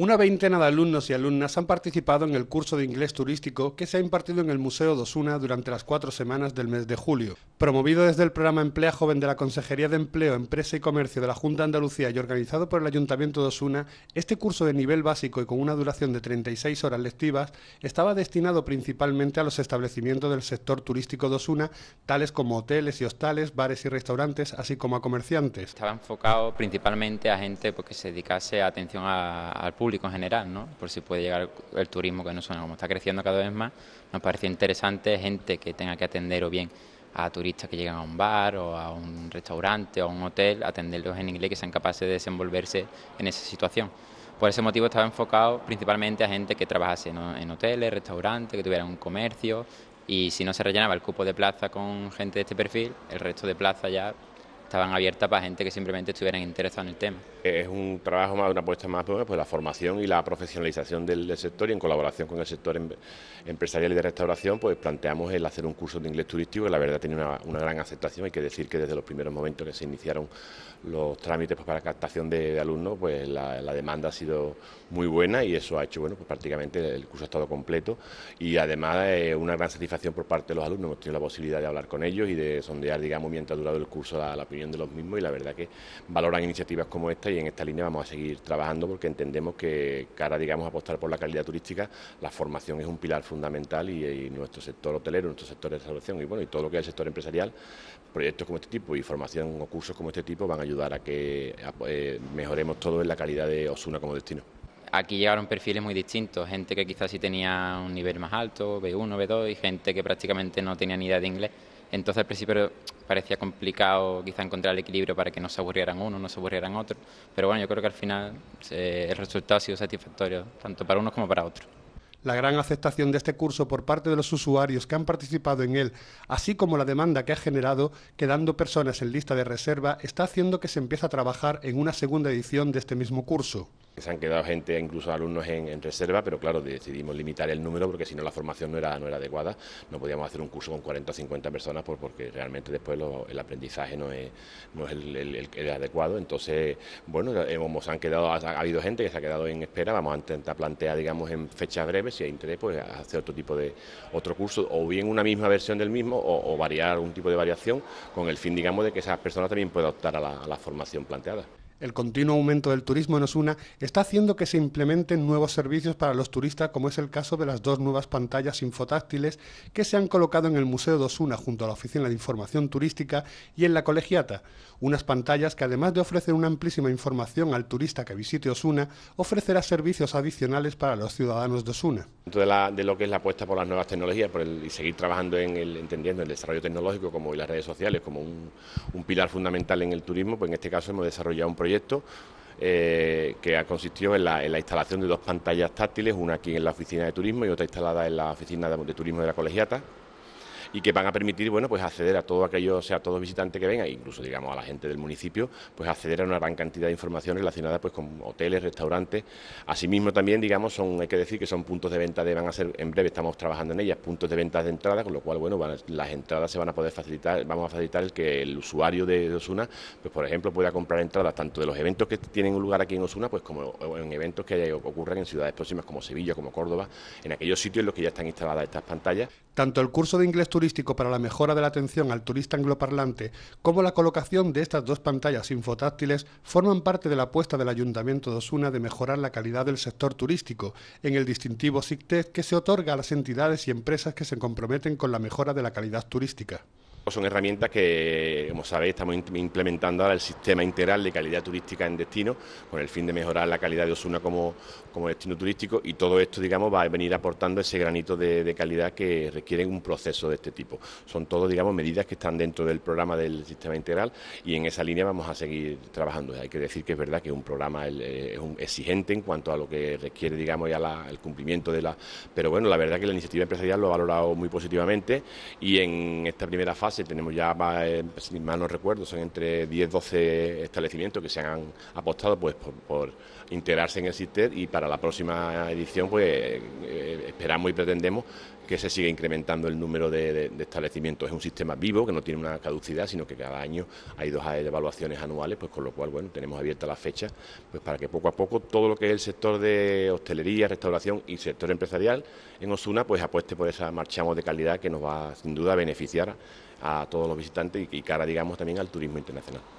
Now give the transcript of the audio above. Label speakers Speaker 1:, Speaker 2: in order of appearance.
Speaker 1: Una veintena de alumnos y alumnas han participado en el curso de inglés turístico que se ha impartido en el Museo de Osuna durante las cuatro semanas del mes de julio. Promovido desde el programa Emplea Joven de la Consejería de Empleo, Empresa y Comercio de la Junta de Andalucía y organizado por el Ayuntamiento de Osuna, este curso de nivel básico y con una duración de 36 horas lectivas estaba destinado principalmente a los establecimientos del sector turístico de Osuna, tales como hoteles y hostales, bares y restaurantes, así como a comerciantes. Estaba enfocado
Speaker 2: principalmente a gente pues, que se dedicase a atención al público público en general, ¿no? Por si puede llegar el turismo que no suena, como está creciendo cada vez más, nos parece interesante gente que tenga que atender o bien a turistas que llegan a un bar o a un restaurante o a un hotel, atenderlos en inglés que sean capaces de desenvolverse en esa situación. Por ese motivo estaba enfocado principalmente a gente que trabajase en hoteles, restaurantes, que tuvieran un comercio y si no se rellenaba el cupo de plaza con gente de este perfil, el resto de plaza ya estaban abiertas para gente que simplemente estuvieran interesada en el tema.
Speaker 3: Es un trabajo más, una apuesta más pues, pues la formación y la profesionalización del, sector y en colaboración con el sector em, empresarial y de restauración, pues planteamos el hacer un curso de inglés turístico que la verdad tiene una, gran aceptación. Hay que decir que desde los primeros momentos que se iniciaron los trámites pues, para captación de, alumnos, pues la, demanda ha sido muy buena y eso ha hecho, bueno, pues prácticamente el curso ha estado completo y además eh, una gran satisfacción por parte de los alumnos. Hemos tenido la posibilidad de hablar con ellos y de sondear, digamos, mientras ha durado el curso la, la de los mismos y la verdad que valoran iniciativas como esta y en esta línea vamos a seguir trabajando porque entendemos que cara, digamos, apostar por la calidad turística, la formación es un pilar fundamental y, nuestro sector hotelero, nuestro sector de restauración y bueno, y todo lo que es el sector empresarial, proyectos como este tipo y formación o cursos como este tipo van a ayudar a que eh, mejoremos todo en la calidad de Osuna como destino
Speaker 2: aquí llegaron perfiles muy distintos, gente que quizás sí tenía un nivel más alto, B1, B2, y gente que prácticamente no tenía ni idea de inglés. Entonces al principio parecía complicado quizá encontrar el equilibrio para que no se aburrieran uno, no se aburrieran otro, pero bueno, yo creo que al final eh, el resultado ha sido satisfactorio, tanto para unos como para
Speaker 1: otros. La gran aceptación de este curso por parte de los usuarios que han participado en él, así como la demanda que ha generado, quedando personas en lista de reserva, está haciendo que se empiece a trabajar en una segunda edición de este mismo curso
Speaker 3: se han quedado gente, incluso alumnos en, reserva, pero claro, decidimos limitar el número porque si no la formación no era, no era adecuada, no podíamos hacer un curso con 40 o 50 personas porque realmente después el aprendizaje no es, no el, adecuado. Entonces, bueno, hemos, han quedado, ha, habido gente que se ha quedado en espera, vamos a intentar plantear, digamos, en fechas breves, si hay interés, pues hacer otro tipo de otro curso, o bien una misma versión del mismo, o, variar un tipo de variación, con el fin, digamos, de que esas personas también puedan optar a la formación planteada
Speaker 1: el continuo aumento del turismo en Osuna está haciendo que se implementen nuevos servicios para los turistas, como es el caso de las dos nuevas pantallas infotáctiles que se han colocado en el Museo de Osuna junto a la Oficina de Información Turística y en la Colegiata. Unas pantallas que además de ofrecer una amplísima información al turista que visite Osuna, ofrecerá servicios adicionales para los ciudadanos de Osuna.
Speaker 3: De, lo que es la apuesta por las nuevas tecnologías y seguir trabajando en el, entendiendo el desarrollo tecnológico como y las redes sociales como un, pilar fundamental en el turismo, pues en este caso hemos desarrollado un proyecto eh, que ha consistido en la, instalación de dos pantallas táctiles, una aquí en la oficina de turismo y otra instalada en la oficina de turismo de la colegiata, y que van a permitir, bueno, pues acceder a todo aquello, sea, a todos visitantes que vengan, incluso, digamos, a la gente del municipio, pues acceder a una gran cantidad de información relacionada, pues, con hoteles, restaurantes. Asimismo, también, digamos, son, hay que decir que son puntos de venta de, van a ser, en breve estamos trabajando en ellas, puntos de venta de entrada, con lo cual, bueno, las entradas se van a poder facilitar, vamos a facilitar que el usuario de, Osuna, pues, por ejemplo, pueda comprar entradas tanto de los eventos que tienen lugar aquí en Osuna, pues, como en eventos que ocurran en ciudades próximas como Sevilla, como Córdoba, en aquellos sitios en los que ya están instaladas estas pantallas
Speaker 1: tanto el curso de inglés turístico para la mejora de la atención al turista angloparlante como la colocación de estas dos pantallas infotáctiles forman parte de la apuesta del Ayuntamiento de Osuna de mejorar la calidad del sector turístico en el distintivo SICTED que se otorga a las entidades y empresas que se comprometen con la mejora de la calidad turística.
Speaker 3: Pues son herramientas que, como sabéis, estamos implementando ahora el sistema integral de calidad turística en destino, con el fin de mejorar la calidad de Osuna como, como destino turístico y todo esto, digamos, va a venir aportando ese granito de, calidad que requiere un proceso de este tipo. Son todo, digamos, medidas que están dentro del programa del sistema integral y en esa línea vamos a seguir trabajando. Hay que decir que es verdad que eh, es un programa es exigente en cuanto a lo que requiere, digamos, ya la, el cumplimiento de la... Pero bueno, la verdad que la iniciativa empresarial lo ha valorado muy positivamente y en esta primera fase tenemos ya, eh, si mal no recuerdo, son entre 10, 12 establecimientos que se han apostado pues por, integrarse en el SISTED y para la próxima edición pues eh, esperamos y pretendemos que se siga incrementando el número de, establecimientos. Es un sistema vivo que no tiene una caducidad, sino que cada año hay dos evaluaciones anuales, pues con lo cual, bueno, tenemos abierta la fecha pues para que poco a poco todo lo que es el sector de hostelería, restauración y sector empresarial en Osuna pues apueste por esa marchamos de calidad que nos va sin duda a beneficiar a todos los visitantes y cara, digamos, también al turismo internacional.